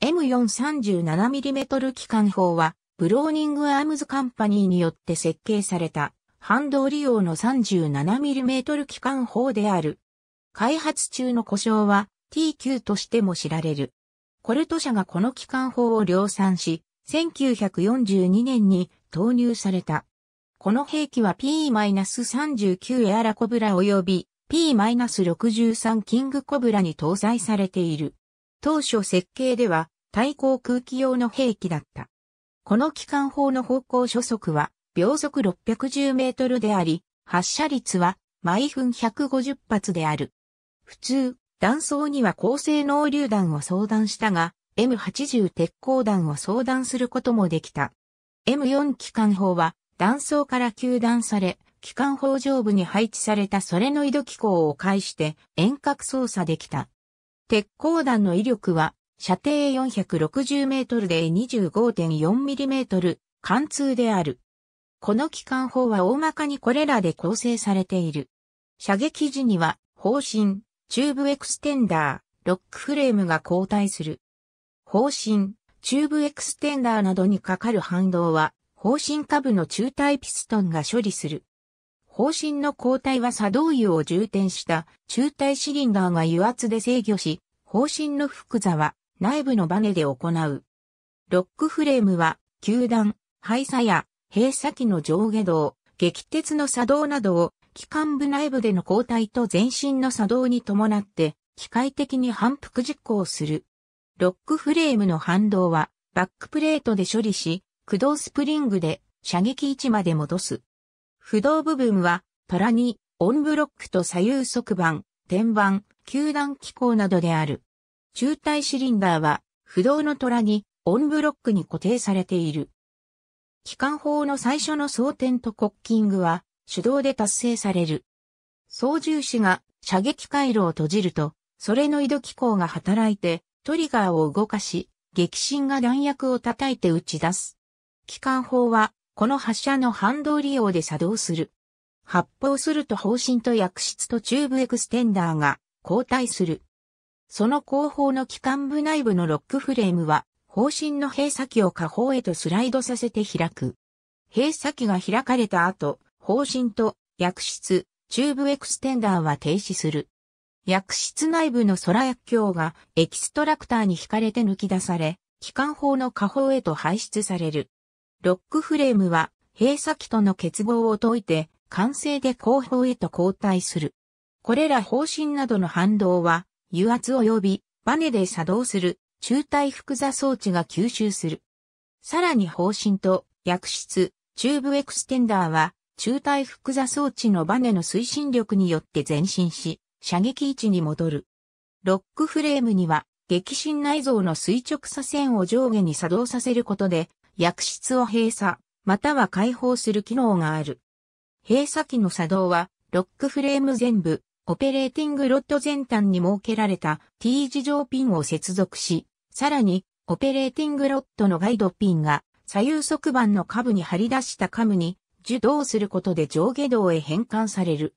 M437mm 機関砲は、ブローニングアームズカンパニーによって設計された、反動利用の 37mm 機関砲である。開発中の故障は T9 としても知られる。コルト社がこの機関砲を量産し、1942年に投入された。この兵器は P-39 エアラコブラ及び P-63 キングコブラに搭載されている。当初設計では対抗空気用の兵器だった。この機関砲の方向初速は秒速610メートルであり、発射率は毎分150発である。普通、弾倉には高性能榴弾を相談したが、M80 鉄鋼弾を相談することもできた。M4 機関砲は弾倉から球弾され、機関砲上部に配置されたそれの井戸機構を介して遠隔操作できた。鉄鋼弾の威力は、射程460メートルで2 5 4トル、貫通である。この機関砲は大まかにこれらで構成されている。射撃時には、砲身、チューブエクステンダー、ロックフレームが交代する。砲身、チューブエクステンダーなどにかかる反動は、砲身下部の中体ピストンが処理する。方針の交代は作動油を充填した中体シリンダーが油圧で制御し、方針の福座は内部のバネで行う。ロックフレームは、球団、廃車や、閉鎖機の上下動、撃鉄の作動などを、機関部内部での交代と前身の作動に伴って、機械的に反復実行する。ロックフレームの反動は、バックプレートで処理し、駆動スプリングで射撃位置まで戻す。不動部分は、パラに、オンブロックと左右側板、天板、球団機構などである。中体シリンダーは、不動の虎に、オンブロックに固定されている。機関砲の最初の装填とコッキングは、手動で達成される。操縦士が射撃回路を閉じると、それの移動機構が働いて、トリガーを動かし、激震が弾薬を叩いて打ち出す。機関砲は、この発射の反動利用で作動する。発砲すると方針と薬室とチューブエクステンダーが交代する。その後方の機関部内部のロックフレームは、方針の閉鎖器を下方へとスライドさせて開く。閉鎖器が開かれた後、方針と薬室、チューブエクステンダーは停止する。薬室内部の空薬莢がエキストラクターに引かれて抜き出され、機関砲の下方へと排出される。ロックフレームは閉鎖器との結合を解いて完成で後方へと交代する。これら方針などの反動は、油圧及びバネで作動する中体複座装置が吸収する。さらに方針と薬室、チューブエクステンダーは、中体複座装置のバネの推進力によって前進し、射撃位置に戻る。ロックフレームには、激震内臓の垂直左線を上下に作動させることで、薬室を閉鎖、または開放する機能がある。閉鎖機の作動は、ロックフレーム全部、オペレーティングロッド全端に設けられた T 字状ピンを接続し、さらに、オペレーティングロッドのガイドピンが、左右側板の下部に張り出したカムに、受動することで上下動へ変換される。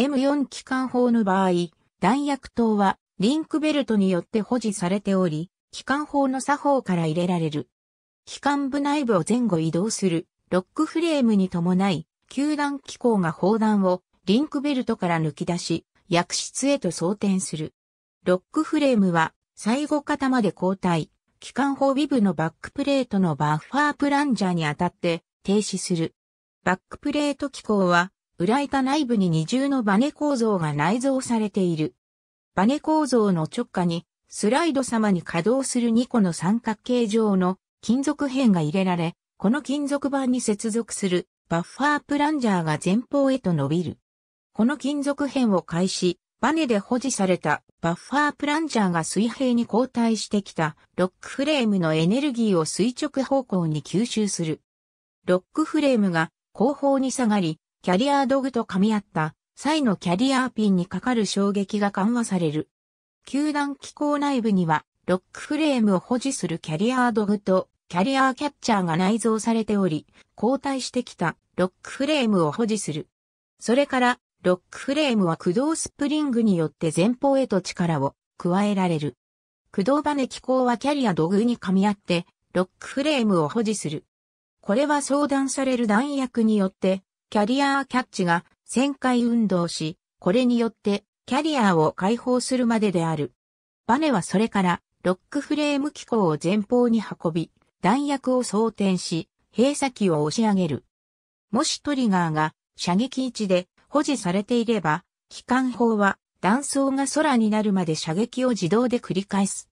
M4 機関砲の場合、弾薬等はリンクベルトによって保持されており、機関砲の作法から入れられる。機関部内部を前後移動するロックフレームに伴い、球団機構が砲弾をリンクベルトから抜き出し、薬室へと装填する。ロックフレームは、最後型まで交代、機関砲尾ブのバックプレートのバッファープランジャーに当たって停止する。バックプレート機構は、裏板内部に二重のバネ構造が内蔵されている。バネ構造の直下に、スライド様に稼働する2個の三角形状の金属片が入れられ、この金属板に接続するバッファープランジャーが前方へと伸びる。この金属片を開始、バネで保持されたバッファープランジャーが水平に後退してきたロックフレームのエネルギーを垂直方向に吸収する。ロックフレームが後方に下がり、キャリアドグと噛み合った際のキャリアピンにかかる衝撃が緩和される。球団機構内部にはロックフレームを保持するキャリアドグとキャリアーキャッチャーが内蔵されており、交代してきたロックフレームを保持する。それから、ロックフレームは駆動スプリングによって前方へと力を加えられる。駆動バネ機構はキャリア土偶に噛み合って、ロックフレームを保持する。これは相談される弾薬によって、キャリアーキャッチが旋回運動し、これによってキャリアを解放するまでである。バネはそれからロックフレーム機構を前方に運び、弾薬を装填し、閉鎖機を押し上げる。もしトリガーが射撃位置で保持されていれば、機関砲は弾倉が空になるまで射撃を自動で繰り返す。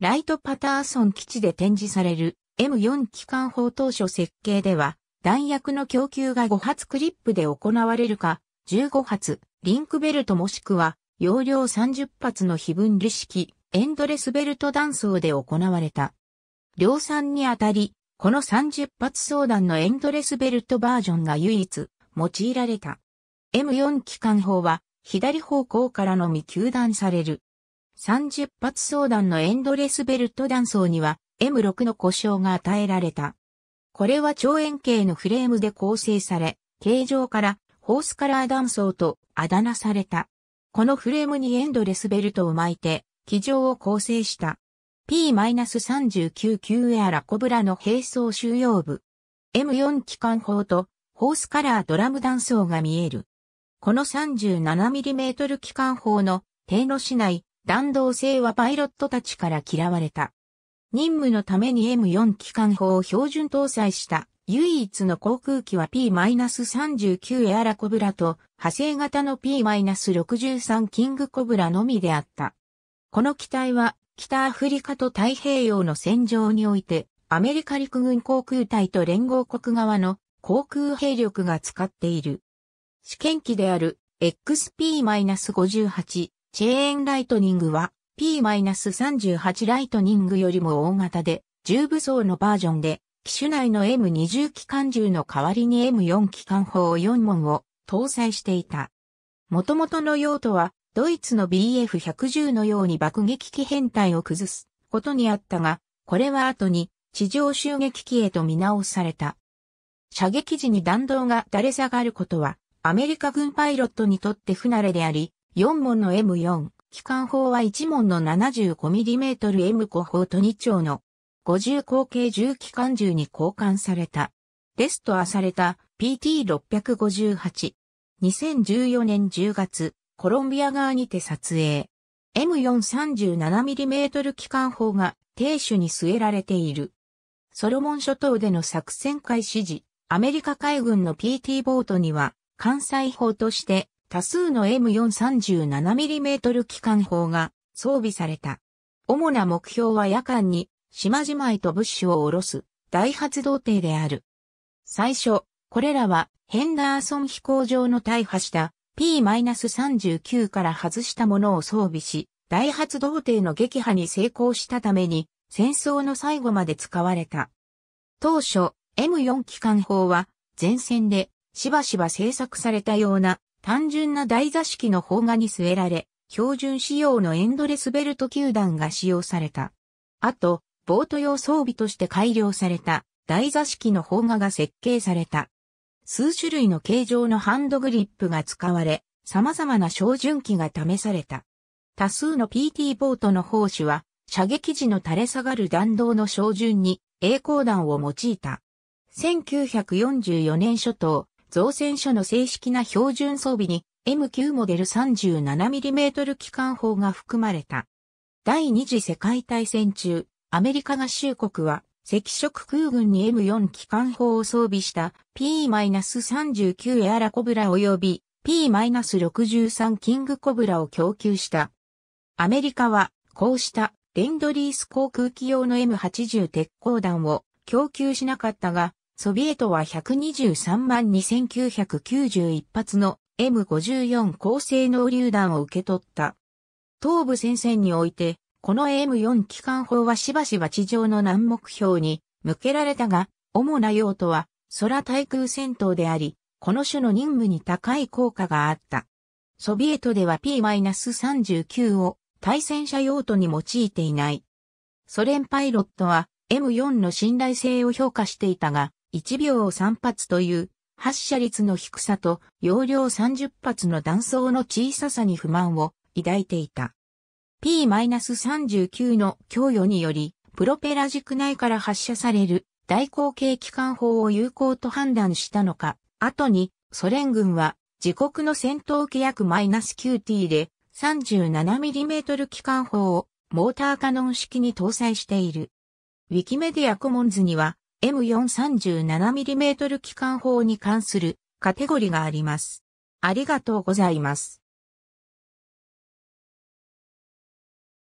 ライト・パターソン基地で展示される M4 機関砲当初設計では、弾薬の供給が5発クリップで行われるか、15発、リンクベルトもしくは、容量30発の非分離式、エンドレスベルト弾倉で行われた。量産にあたり、この30発相談のエンドレスベルトバージョンが唯一用いられた。M4 機関砲は左方向からのみ球弾される。30発相談のエンドレスベルト弾層には M6 の故障が与えられた。これは長円形のフレームで構成され、形状からホースカラー断層とあだ名された。このフレームにエンドレスベルトを巻いて、機上を構成した。P-39 q エアラコブラの並走収容部。M4 機関砲とホースカラードラム弾層が見える。この 37mm 機関砲の低路市内弾道性はパイロットたちから嫌われた。任務のために M4 機関砲を標準搭載した唯一の航空機は P-39 エアラコブラと派生型の P-63 キングコブラのみであった。この機体は北アフリカと太平洋の戦場において、アメリカ陸軍航空隊と連合国側の航空兵力が使っている。試験機である XP-58 チェーンライトニングは P-38 ライトニングよりも大型で重武装のバージョンで機種内の M20 機関銃の代わりに M4 機関砲4門を搭載していた。元々の用途はドイツの BF110 のように爆撃機編隊を崩すことにあったが、これは後に地上襲撃機へと見直された。射撃時に弾道が垂れ下がることは、アメリカ軍パイロットにとって不慣れであり、4門の M4、機関砲は1門の 75mm M5 砲と2丁の50口径重機関銃に交換された。レストアされた PT658。2014年10月、コロンビア側にて撮影。M437mm 機関砲が停首に据えられている。ソロモン諸島での作戦開始時、アメリカ海軍の PT ボートには、艦載砲として多数の M437mm 機関砲が装備された。主な目標は夜間に島々へと物資を下ろす大発動艇である。最初、これらはヘンダーソン飛行場の大破した P-39 から外したものを装備し、大発動艇の撃破に成功したために、戦争の最後まで使われた。当初、M4 機関砲は、前線で、しばしば製作されたような、単純な台座式の砲画に据えられ、標準仕様のエンドレスベルト球団が使用された。あと、ボート用装備として改良された、台座式の砲画が設計された。数種類の形状のハンドグリップが使われ、様々な照準器が試された。多数の PT ボートの砲手は、射撃時の垂れ下がる弾道の照準に栄光弾を用いた。1944年初頭、造船所の正式な標準装備に M9 モデル 37mm 機関砲が含まれた。第二次世界大戦中、アメリカ合衆国は赤色空軍に M4 機関砲を装備した P-39 エアラコブラ及び P-63 キングコブラを供給した。アメリカは、こうしたレンドリース航空機用の M80 鉄鋼弾を供給しなかったが、ソビエトは123万2991発の M54 高性能榴弾を受け取った。東部戦線においてこの AM4 機関砲はしばしば地上の難目標に向けられたが、主な用途は空対空戦闘であり、この種の任務に高い効果があった。ソビエトでは P-39 を対戦車用途に用いていない。ソ連パイロットは M4 の信頼性を評価していたが、1秒を3発という発射率の低さと容量30発の弾倉の小ささに不満を抱いていた。P-39 の供与により、プロペラ軸内から発射される大口径機関砲を有効と判断したのか、後にソ連軍は自国の戦闘契約 -9T で 37mm 機関砲をモーターカノン式に搭載している。ウィキメディアコモンズには M437mm 機関砲に関するカテゴリがあります。ありがとうございます。